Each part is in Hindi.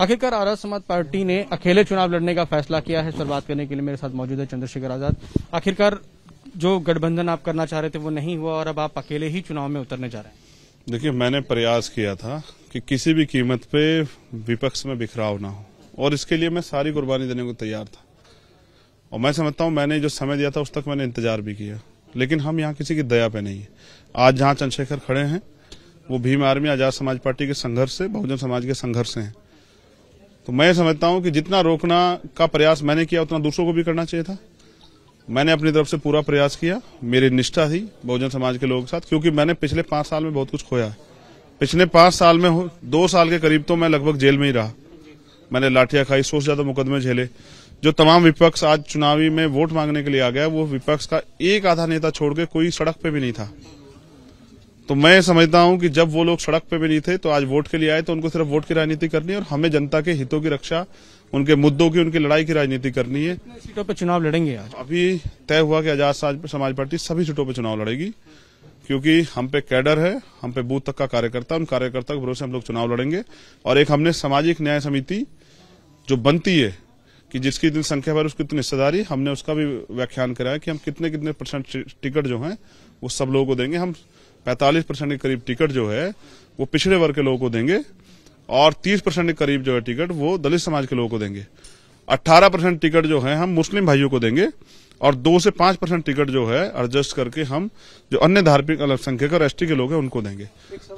आखिरकार आर्य समाज पार्टी ने अकेले चुनाव लड़ने का फैसला किया है सर बात करने के लिए मेरे साथ मौजूद है चंद्रशेखर आजाद आखिरकार जो गठबंधन आप करना चाह रहे थे वो नहीं हुआ और अब आप अकेले ही चुनाव में उतरने जा रहे हैं देखिए मैंने प्रयास किया था कि किसी भी कीमत पे विपक्ष में बिखराव ना हो और इसके लिए मैं सारी कुर्बानी देने को तैयार था और मैं समझता हूँ मैंने जो समय दिया था उस तक मैंने इंतजार भी किया लेकिन हम यहाँ किसी की दया पे नहीं है आज जहाँ चंद्रशेखर खड़े हैं वो भीम आर्मी आजाद समाज पार्टी के संघर्ष से बहुजन समाज के संघर्ष हैं तो मैं समझता हूं कि जितना रोकना का प्रयास मैंने किया उतना दूसरों को भी करना चाहिए था मैंने अपनी तरफ से पूरा प्रयास किया मेरी निष्ठा थी बहुजन समाज के लोगों के साथ क्योंकि मैंने पिछले पांच साल में बहुत कुछ खोया है पिछले पांच साल में दो साल के करीब तो मैं लगभग जेल में ही रहा मैंने लाठियां खाई सौ से ज्यादा मुकदमे झेले जो तमाम विपक्ष आज चुनावी में वोट मांगने के लिए आ गया वो विपक्ष का एक आधा नेता छोड़ के कोई सड़क पे भी नहीं था तो मैं समझता हूं कि जब वो लोग सड़क पे भी नहीं थे तो आज वोट के लिए आए तो उनको सिर्फ वोट की राजनीति करनी है और हमें जनता के हितों की रक्षा उनके मुद्दों की उनकी लड़ाई की राजनीति करनी है सीटों पर चुनाव लड़ेंगे आज अभी तय हुआ कि आजाद समाज पार्टी सभी सीटों पर चुनाव लड़ेगी क्योंकि हम पे कैडर है हम पे बूथ तक का कार्यकर्ता उन कार्यकर्ता के भरोसे हम लोग चुनाव लड़ेंगे और एक हमने सामाजिक न्याय समिति जो बनती है कि जिसकी इतनी संख्या भर उसकी इतनी हिस्सेदारी हमने उसका भी व्याख्यान कराया कि हम कितने कितने परसेंट टिकट जो हैं वो सब लोगों को देंगे हम पैंतालीस परसेंट के करीब टिकट जो है वो पिछड़े वर्ग के लोगों को देंगे और तीस परसेंट के करीब जो है टिकट वो दलित समाज के लोगों को देंगे अट्ठारह परसेंट टिकट जो है हम मुस्लिम भाइयों को देंगे और दो से पांच परसेंट टिकट जो है एडजस्ट करके हम जो अन्य धार्मिक अल्पसंख्यक और एसटी के लोग हैं उनको देंगे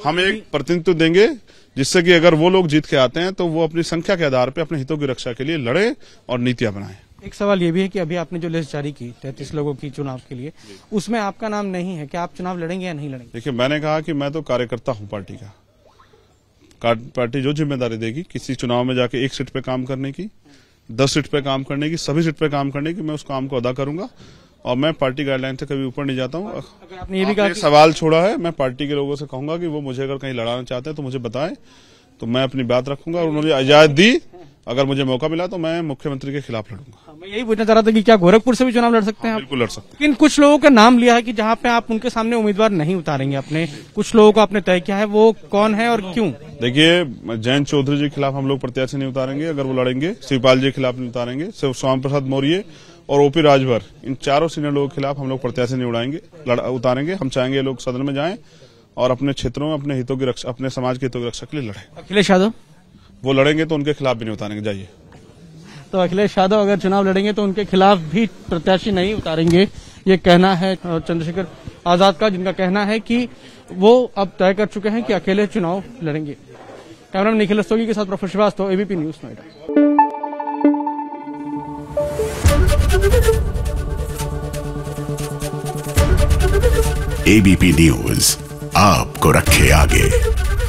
हम एक प्रतिनिधित्व देंगे जिससे कि अगर वो लोग जीत के आते हैं तो वो अपनी संख्या के आधार पर अपने हितों की रक्षा के लिए लड़े और नीतियां बनाएं एक सवाल ये भी है कि अभी आपने जो लिस्ट जारी की तैतीस लोगों की चुनाव के लिए उसमें आपका नाम नहीं है कि आप चुनाव लड़ेंगे या नहीं लड़ेंगे देखिए मैंने कहा कि मैं तो कार्यकर्ता हूँ पार्टी का पार्टी जो जिम्मेदारी देगी किसी चुनाव में जाके एक सीट पे काम करने की दस सीट पे काम करने की सभी सीट पे काम करने की मैं उस काम को अदा करूंगा और मैं पार्टी गाइडलाइन से कभी ऊपर नहीं जाता हूँ आपने ये भी कहा सवाल छोड़ा है मैं पार्टी के लोगों से कहूंगा कि वो मुझे अगर कहीं लड़ाना चाहते हैं तो मुझे बताएं तो मैं अपनी बात रखूंगा और उन्होंने इजाजत दी अगर मुझे मौका मिला तो मैं मुख्यमंत्री के खिलाफ लड़ूंगा हाँ, मैं यही पूछना चाह रहा था कि क्या गोरखपुर से भी चुनाव लड़ सकते हैं बिल्कुल लड़ सकते हैं कुछ लोगों का नाम लिया है कि जहाँ पे आप उनके सामने उम्मीदवार नहीं उतारेंगे अपने कुछ लोगों को आपने तय किया है वो कौन है और क्यों देखिए जयंत चौधरी जी के खिलाफ हम लोग प्रत्याशी नहीं उतारेंगे अगर वो लड़ेंगे शिवपाल जी के खिलाफ नहीं उतारेंगे सिर्फ श्याम प्रसाद मौर्य और ओपी राजभर इन चारों सीनियर लोगों के खिलाफ हम लोग प्रत्याशी नहीं उड़ाएंगे उतारेंगे हम चाहेंगे लोग सदन में जाए और अपने क्षेत्रों में अपने हितों की रक्षा अपने समाज के हितों की रक्षा के लिए लड़े अखिलेश यादव वो लड़ेंगे तो उनके खिलाफ भी नहीं उतारेंगे जाइए तो अखिलेश यादव अगर चुनाव लड़ेंगे तो उनके खिलाफ भी प्रत्याशी नहीं उतारेंगे ये कहना है चंद्रशेखर आजाद का जिनका कहना है कि वो अब तय कर चुके हैं कि अकेले चुनाव लड़ेंगे कैमरा निखिल रस्तोगी के साथ Praful Srivastava ABP news Noida ABP news आपको रखे आगे